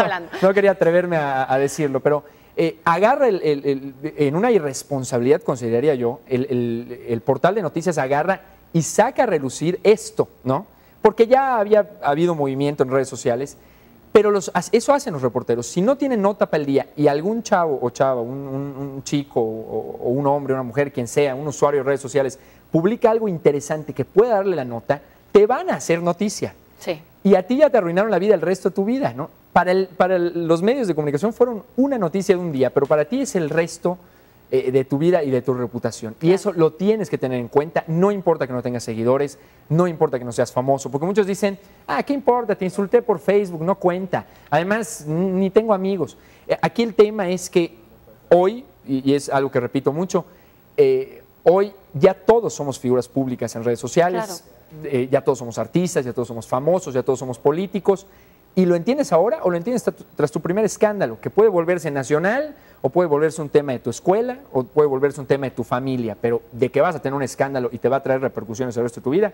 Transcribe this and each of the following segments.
no quería atreverme a, decirlo, pero eh, agarra en una irresponsabilidad, consideraría yo, el, portal de noticias agarra y saca a relucir esto, ¿no? Porque ya había habido movimiento en redes sociales, pero eso hacen los reporteros. Si no tienen nota para el día y algún chavo o chava, un, chico o, o, un hombre, una mujer, quien sea, un usuario de redes sociales, publica algo interesante que pueda darle la nota, te van a hacer noticia. Sí. Y a ti ya te arruinaron la vida el resto de tu vida, ¿no? para, los medios de comunicación fueron una noticia de un día, pero para ti es el resto eh, de tu vida y de tu reputación. Y eso lo tienes que tener en cuenta, no importa que no tengas seguidores, no importa que no seas famoso, porque muchos dicen, ah, ¿qué importa? Te insulté por Facebook, no cuenta. Además, ni tengo amigos. Eh, aquí el tema es que hoy, y es algo que repito mucho, eh, hoy ya todos somos figuras públicas en redes sociales, ya todos somos artistas, ya todos somos famosos, ya todos somos políticos. ¿Y lo entiendes ahora o lo entiendes tras tu primer escándalo, que puede volverse nacional o puede volverse un tema de tu escuela o puede volverse un tema de tu familia, pero de que vas a tener un escándalo y te va a traer repercusiones al resto de tu vida,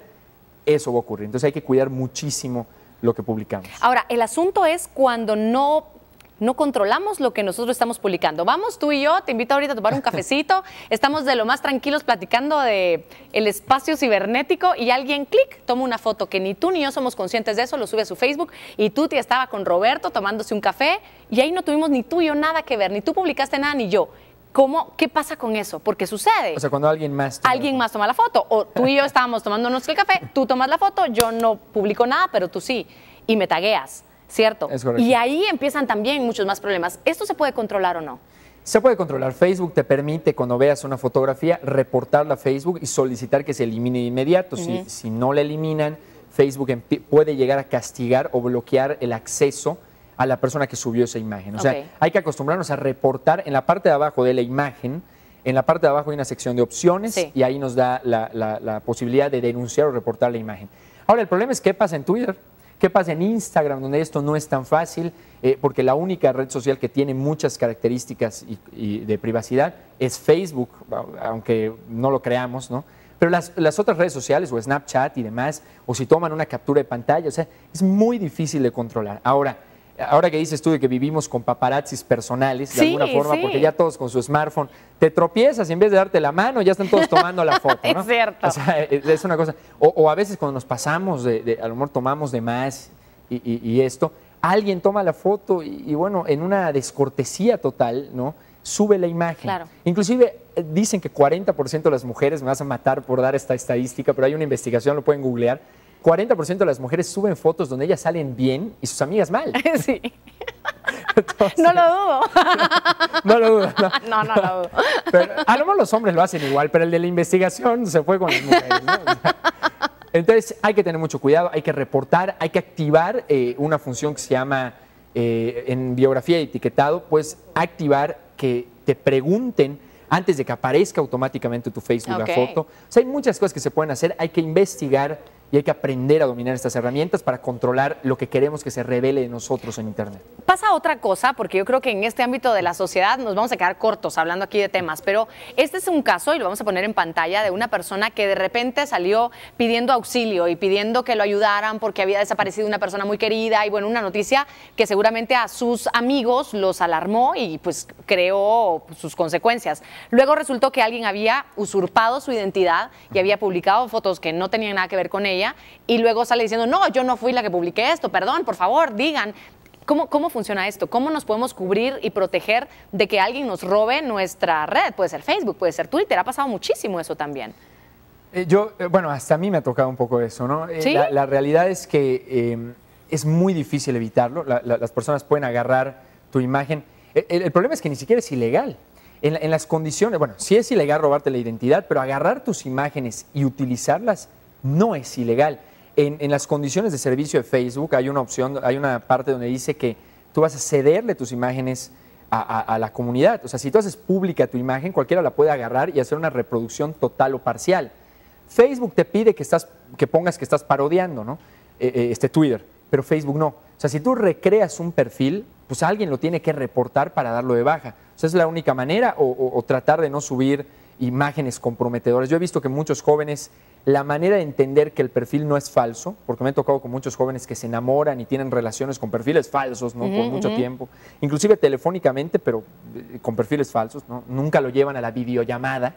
eso va a ocurrir. Entonces hay que cuidar muchísimo lo que publicamos. Ahora, el asunto es cuando no no controlamos lo que nosotros estamos publicando. Vamos tú y yo, te invito ahorita a tomar un cafecito, estamos de lo más tranquilos platicando de el espacio cibernético y alguien clic toma una foto que ni tú ni yo somos conscientes de eso, lo sube a su Facebook y tú te estaba con Roberto tomándose un café y ahí no tuvimos ni tú y yo nada que ver, ni tú publicaste nada ni yo. ¿Cómo, ¿Qué pasa con eso? Porque sucede. O sea, cuando alguien más Alguien más toma la foto. O tú y yo estábamos tomándonos el café, tú tomas la foto, yo no publico nada, pero tú sí. Y me tagueas ¿cierto? Y ahí empiezan también muchos más problemas. ¿Esto se puede controlar o no? Se puede controlar. Facebook te permite, cuando veas una fotografía, reportarla a Facebook y solicitar que se elimine de inmediato. si, no la eliminan, Facebook puede llegar a castigar o bloquear el acceso a la persona que subió esa imagen. O sea, hay que acostumbrarnos a reportar en la parte de abajo de la imagen. En la parte de abajo hay una sección de opciones y ahí nos da la, la posibilidad de denunciar o reportar la imagen. Ahora, el problema es qué pasa en Twitter. ¿Qué pasa en Instagram, donde esto no es tan fácil? Eh, porque la única red social que tiene muchas características y, de privacidad es Facebook, aunque no lo creamos, ¿no? Pero las, las, otras redes sociales, o Snapchat y demás, o si toman una captura de pantalla, o sea, es muy difícil de controlar. Ahora, ahora que dices tú de que vivimos con paparazzis personales de alguna forma, porque ya todos con su smartphone, te tropiezas y en vez de darte la mano ya están todos tomando la foto. ¿no? es O sea, e, e, es una cosa. O, a veces cuando nos pasamos, de, a lo mejor tomamos de más y, esto, alguien toma la foto y, bueno, en una descortesía total, ¿no? Sube la imagen. Inclusive eh, dicen que 40% de las mujeres, me vas a matar por dar esta estadística, pero hay una investigación, lo pueden googlear 40% de las mujeres suben fotos donde ellas salen bien y sus amigas mal. Sí. no lo dudo. No, lo dudo. No, no, lo dudo. a lo mejor los hombres lo hacen igual, pero el de la investigación se fue con las mujeres. entonces hay que tener mucho cuidado, hay que reportar, hay que activar eh, una función que se llama eh, en biografía y etiquetado, pues activar que te pregunten antes de que aparezca automáticamente tu Facebook la foto. O sea, hay muchas cosas que se pueden hacer, hay que investigar y hay que aprender a dominar estas herramientas para controlar lo que queremos que se revele de nosotros en Internet. Pasa otra cosa, porque yo creo que en este ámbito de la sociedad nos vamos a quedar cortos hablando aquí de temas, pero este es un caso, y lo vamos a poner en pantalla, de una persona que de repente salió pidiendo auxilio y pidiendo que lo ayudaran porque había desaparecido una persona muy querida, y bueno, una noticia que seguramente a sus amigos los alarmó y pues creó sus consecuencias. Luego resultó que alguien había usurpado su identidad y había publicado fotos que no tenían nada que ver con ella y luego sale diciendo, no, yo no fui la que publiqué esto, perdón, por favor, digan. ¿Cómo, funciona esto? ¿Cómo nos podemos cubrir y proteger de que alguien nos robe nuestra red? Puede ser Facebook, puede ser Twitter, ha pasado muchísimo eso también. Eh, yo, eh, bueno, hasta a mí me ha tocado un poco eso, ¿no? Eh, la, realidad es que em, es muy difícil evitarlo, las personas pueden agarrar tu imagen. E, el, problema es que ni siquiera es ilegal. En, en, las condiciones, bueno, sí es ilegal robarte la identidad, pero agarrar tus imágenes y utilizarlas no es ilegal. En, las condiciones de servicio de Facebook hay una opción, hay una parte donde dice que tú vas a cederle tus imágenes a, la comunidad. O sea, si tú haces pública tu imagen, cualquiera la puede agarrar y hacer una reproducción total o parcial. Facebook te pide que, estás, que pongas que estás parodiando, ¿no? Eh, eh, este Twitter, pero Facebook no. O sea, si tú recreas un perfil, pues alguien lo tiene que reportar para darlo de baja. O sea, es la única manera o tratar de no subir imágenes comprometedoras. Yo he visto que muchos jóvenes, la manera de entender que el perfil no es falso, porque me he tocado con muchos jóvenes que se enamoran y tienen relaciones con perfiles falsos, ¿no? por mucho tiempo, inclusive telefónicamente, pero eh, con perfiles falsos, ¿no? Nunca lo llevan a la videollamada,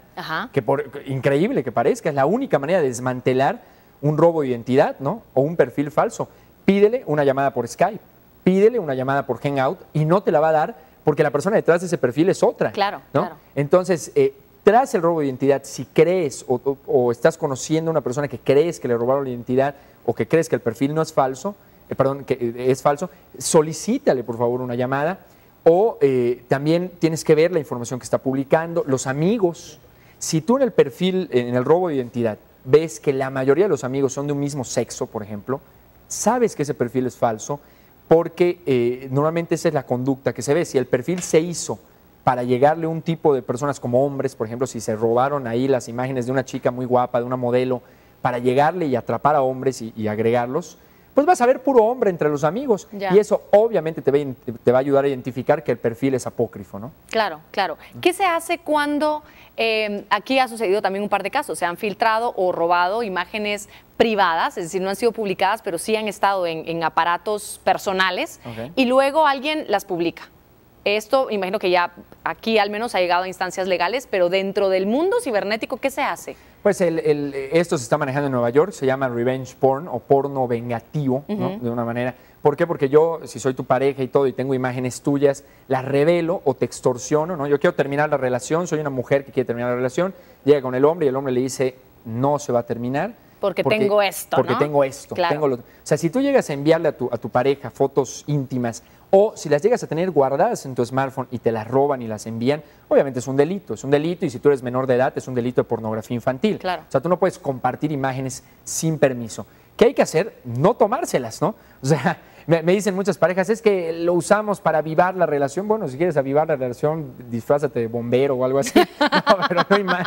que por increíble que parezca, es la única manera de desmantelar un robo de identidad, ¿no? O un perfil falso. Pídele una llamada por Skype, pídele una llamada por Hangout y no te la va a dar porque la persona detrás de ese perfil es otra. Claro, ¿no? Entonces, eh, tras el robo de identidad, si crees o, estás conociendo a una persona que crees que le robaron la identidad o que crees que el perfil no es falso, eh, perdón, que eh, es falso, solicítale por favor una llamada o eh, también tienes que ver la información que está publicando, los amigos. Si tú en el perfil, en el robo de identidad, ves que la mayoría de los amigos son de un mismo sexo, por ejemplo, sabes que ese perfil es falso porque normalmente esa es la conducta que se ve. Si el perfil se hizo para llegarle a un tipo de personas como hombres, por ejemplo, si se robaron ahí las imágenes de una chica muy guapa, de una modelo, para llegarle y atrapar a hombres y, agregarlos, pues vas a ver puro hombre entre los amigos. Y eso obviamente te va, a ayudar a identificar que el perfil es apócrifo, ¿no? Claro, claro. ¿Qué se hace cuando em, aquí ha sucedido también un par de casos? Se han filtrado o robado imágenes privadas, es decir, no han sido publicadas, pero sí han estado en, aparatos personales y luego alguien las publica. Esto, imagino que ya aquí al menos ha llegado a instancias legales, pero dentro del mundo cibernético, ¿qué se hace? Pues esto se está manejando en Nueva York, se llama revenge porn o porno vengativo, ¿no? de una manera. ¿Por qué? Porque yo, si soy tu pareja y todo y tengo imágenes tuyas, las revelo o te extorsiono, ¿no? Yo quiero terminar la relación, soy una mujer que quiere terminar la relación, llega con el hombre y el hombre le dice, no se va a terminar. Porque, tengo esto. Porque tengo esto. Claro. o sea, si tú llegas a enviarle a tu, a tu pareja fotos íntimas o si las llegas a tener guardadas en tu smartphone y te las roban y las envían, obviamente es un delito, es un delito y si tú eres menor de edad es un delito de pornografía infantil. Claro. O sea, tú no puedes compartir imágenes sin permiso. ¿Qué hay que hacer? No tomárselas, ¿no? O sea, me, dicen muchas parejas, es que lo usamos para avivar la relación. Bueno, si quieres avivar la relación, disfrázate de bombero o algo así. No, pero no,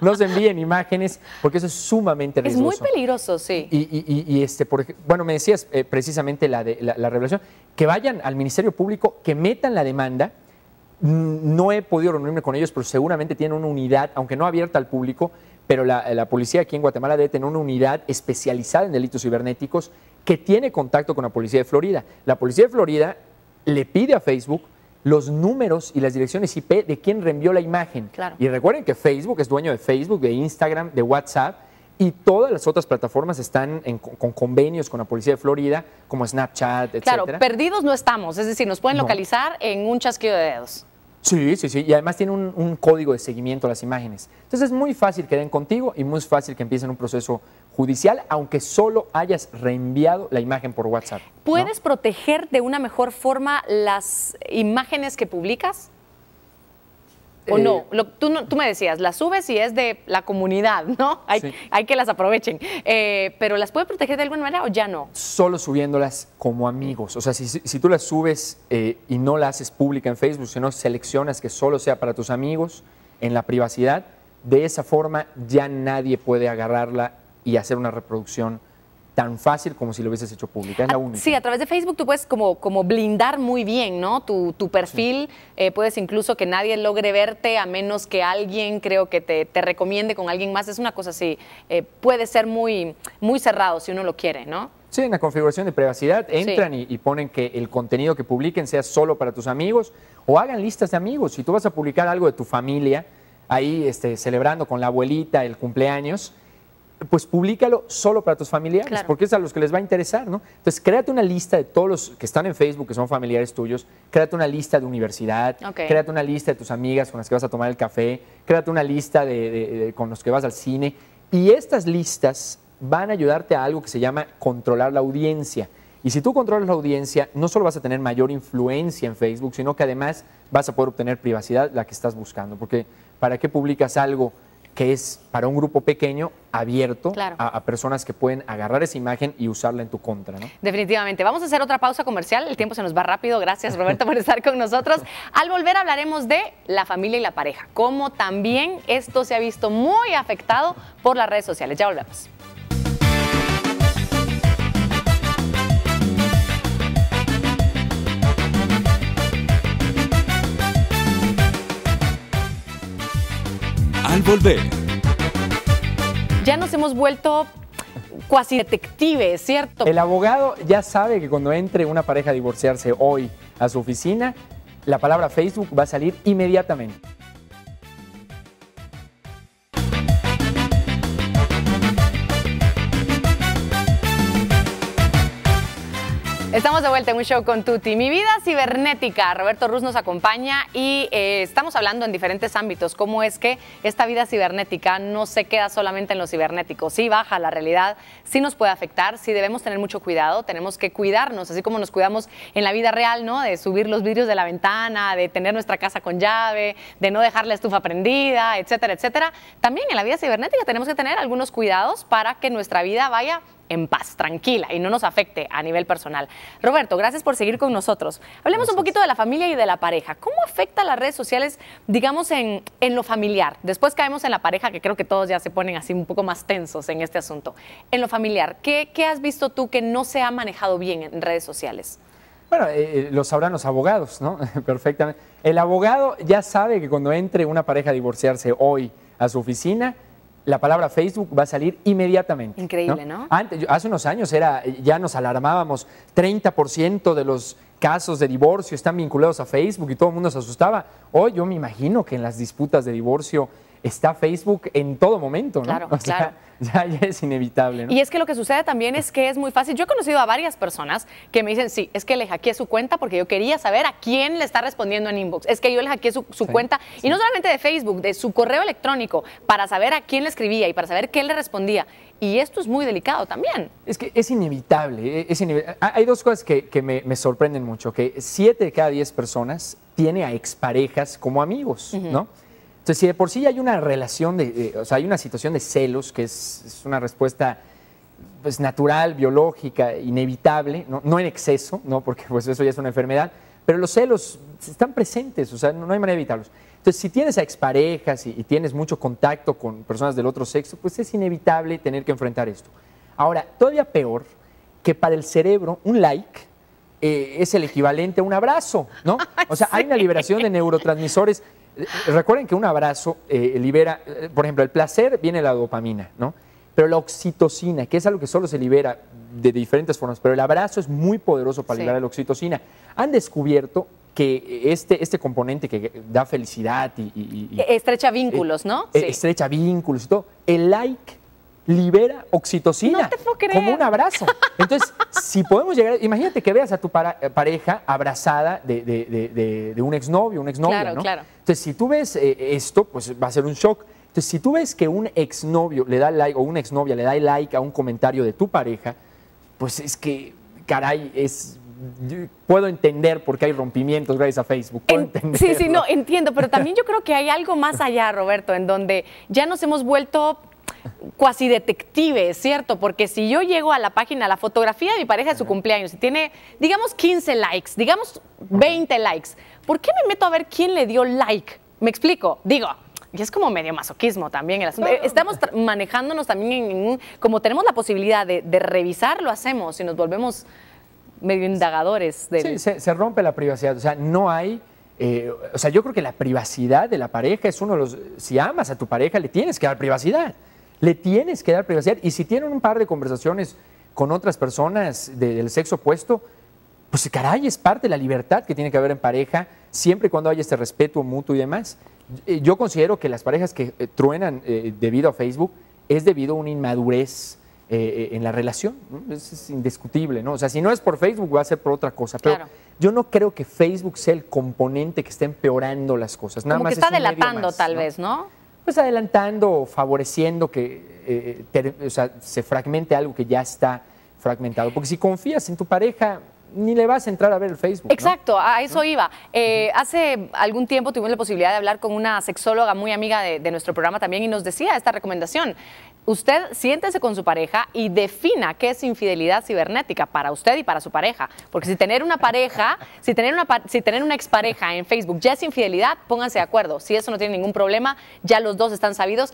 no se envíen imágenes porque eso es sumamente riesgoso. Es muy peligroso, sí. Y, este, por, bueno, me decías eh, precisamente la, de, la, la revelación, que vayan al Ministerio Público, que metan la demanda Mm, no he podido reunirme con ellos, pero seguramente tienen una unidad, aunque no abierta al público, pero la, policía aquí en Guatemala debe tener una unidad especializada en delitos cibernéticos que tiene contacto con la policía de Florida. La policía de Florida le pide a Facebook los números y las direcciones IP de quien reenvió la imagen. Y recuerden que Facebook es dueño de Facebook, de Instagram, de WhatsApp y todas las otras plataformas están con convenios con la policía de Florida, como Snapchat, etc. Claro, perdidos no estamos, es decir, nos pueden localizar en un chasquido de dedos. Sí, sí, sí. Y además tiene un, código de seguimiento a las imágenes. Entonces es muy fácil que den contigo y muy fácil que empiecen un proceso judicial, aunque solo hayas reenviado la imagen por WhatsApp. ¿Puedes proteger de una mejor forma las imágenes que publicas? o no? Eh, tú tú me decías, las subes y es de la comunidad, ¿no? Hay, hay que las aprovechen. Eh, ¿Pero las puede proteger de alguna manera o ya no? Solo subiéndolas como amigos. O sea, si, si tú las subes eh, y no la haces pública en Facebook, sino seleccionas que solo sea para tus amigos, en la privacidad, de esa forma ya nadie puede agarrarla y hacer una reproducción tan fácil como si lo hubieses hecho pública. Ah, sí, a través de Facebook tú puedes como, como blindar muy bien, ¿no? Tu, tu perfil, eh, puedes incluso que nadie logre verte a menos que alguien creo que te, recomiende con alguien más. Es una cosa así, eh, puede ser muy, muy cerrado si uno lo quiere, ¿no? Sí, en la configuración de privacidad entran y, ponen que el contenido que publiquen sea solo para tus amigos o hagan listas de amigos. Si tú vas a publicar algo de tu familia, ahí este, celebrando con la abuelita el cumpleaños, pues públicalo solo para tus familiares, porque es a los que les va a interesar, ¿no? Entonces, créate una lista de todos los que están en Facebook, que son familiares tuyos, créate una lista de universidad, créate una lista de tus amigas con las que vas a tomar el café, créate una lista de, con los que vas al cine, y estas listas van a ayudarte a algo que se llama controlar la audiencia. Y si tú controlas la audiencia, no solo vas a tener mayor influencia en Facebook, sino que además vas a poder obtener privacidad, la que estás buscando, porque ¿para qué publicas algo? que es para un grupo pequeño abierto a, a, personas que pueden agarrar esa imagen y usarla en tu contra. ¿no? Definitivamente. Vamos a hacer otra pausa comercial. El tiempo se nos va rápido. Gracias, Roberto, por estar con nosotros. Al volver hablaremos de la familia y la pareja, cómo también esto se ha visto muy afectado por las redes sociales. Ya volvemos. volver. Ya nos hemos vuelto cuasi detectives, ¿cierto? El abogado ya sabe que cuando entre una pareja a divorciarse hoy a su oficina, la palabra Facebook va a salir inmediatamente. Estamos de vuelta en un show con Tuti. Mi vida cibernética. Roberto Ruz nos acompaña y eh, estamos hablando en diferentes ámbitos. Cómo es que esta vida cibernética no se queda solamente en lo cibernético. Sí baja la realidad, sí nos puede afectar, sí debemos tener mucho cuidado. Tenemos que cuidarnos, así como nos cuidamos en la vida real, ¿no? De subir los vidrios de la ventana, de tener nuestra casa con llave, de no dejar la estufa prendida, etcétera, etcétera. También en la vida cibernética tenemos que tener algunos cuidados para que nuestra vida vaya en paz, tranquila y no nos afecte a nivel personal. Roberto, gracias por seguir con nosotros. Hablemos un poquito de la familia y de la pareja. ¿Cómo afecta las redes sociales, digamos, en, lo familiar? Después caemos en la pareja, que creo que todos ya se ponen así un poco más tensos en este asunto. En lo familiar, ¿qué, has visto tú que no se ha manejado bien en redes sociales? Bueno, eh, eh, lo sabrán los abogados, ¿no? Perfectamente. El abogado ya sabe que cuando entre una pareja a divorciarse hoy a su oficina, la palabra Facebook va a salir inmediatamente. Increíble, ¿no? Antes, hace unos años era, ya nos alarmábamos, 30% de los casos de divorcio están vinculados a Facebook y todo el mundo se asustaba. Hoy yo me imagino que en las disputas de divorcio está Facebook en todo momento, ¿no? Claro, o sea, Ya, es inevitable, ¿no? Y es que lo que sucede también es que es muy fácil. Yo he conocido a varias personas que me dicen, sí, es que le hackeé su cuenta porque yo quería saber a quién le está respondiendo en inbox. Es que yo le hackeé su, su cuenta, y no solamente de Facebook, de su correo electrónico, para saber a quién le escribía y para saber qué le respondía. Y esto es muy delicado también. Es que es inevitable. Eh, hay dos cosas que, me, sorprenden mucho, que siete de cada diez personas tiene a exparejas como amigos, ¿no? Entonces, si de por sí hay una relación, de, o sea, hay una situación de celos que es, una respuesta pues, natural, biológica, inevitable, ¿no? en exceso, ¿no? porque pues, eso ya es una enfermedad, pero los celos están presentes, o sea, no, hay manera de evitarlos. Entonces, si tienes a exparejas y, tienes mucho contacto con personas del otro sexo, pues es inevitable tener que enfrentar esto. Ahora, todavía peor que para el cerebro un like eh, es el equivalente a un abrazo, ¿no? O sea, hay una liberación de neurotransmisores eh, recuerden que un abrazo eh, libera, eh, por ejemplo, el placer viene la dopamina, ¿no? Pero la oxitocina, que es algo que solo se libera de diferentes formas, pero el abrazo es muy poderoso para liberar la oxitocina. Han descubierto que este, este componente que da felicidad y... E-, estrecha vínculos, ¿no? E-, estrecha vínculos y todo. El like libera oxitocina. te Como un abrazo. Entonces, si podemos llegar, imagínate que veas a tu eh, pareja abrazada de, de un exnovio, un exnovio. Entonces, si tú ves eh, esto, pues va a ser un shock. Entonces, si tú ves que un exnovio le da like o una exnovia le da like a un comentario de tu pareja, pues es que, caray, es puedo entender por qué hay rompimientos gracias a Facebook. sí, sí, no, entiendo, pero también yo creo que hay algo más allá, Roberto, en donde ya nos hemos vuelto cuasi detective, ¿cierto? Porque si yo llego a la página, a la fotografía de mi pareja de su cumpleaños y tiene, digamos, 15 likes, digamos 20 likes, ¿por qué me meto a ver quién le dio like? Me explico, digo, y es como medio masoquismo también el asunto. Eh, estamos manejándonos también en como tenemos la posibilidad de, de, revisar, lo hacemos y nos volvemos medio indagadores. Sí, se, rompe la privacidad, o sea, no hay... Eh, o sea, yo creo que la privacidad de la pareja es uno de los... Si amas a tu pareja, le tienes que dar privacidad le tienes que dar privacidad. Y si tienen un par de conversaciones con otras personas del sexo opuesto, pues caray, es parte de la libertad que tiene que haber en pareja, siempre y cuando haya este respeto mutuo y demás. Yo considero que las parejas que eh, truenan eh, debido a Facebook es debido a una inmadurez eh, en la relación. Es, indiscutible, ¿no? O sea, si no es por Facebook, va a ser por otra cosa. Pero yo no creo que Facebook sea el componente que esté empeorando las cosas. Nada que está delatando, tal vez, ¿no? pues adelantando o favoreciendo que eh, eh, se fragmente algo que ya está fragmentado. Porque si confías en tu pareja, ni le vas a entrar a ver el Facebook. Exacto, a eso iba. Eh, hace algún tiempo tuvimos la posibilidad de hablar con una sexóloga muy amiga de, nuestro programa también y nos decía esta recomendación. Usted siéntese con su pareja y defina qué es infidelidad cibernética para usted y para su pareja. Porque si tener una pareja, si tener una, si tener una expareja en Facebook ya es infidelidad, pónganse de acuerdo. Si eso no tiene ningún problema, ya los dos están sabidos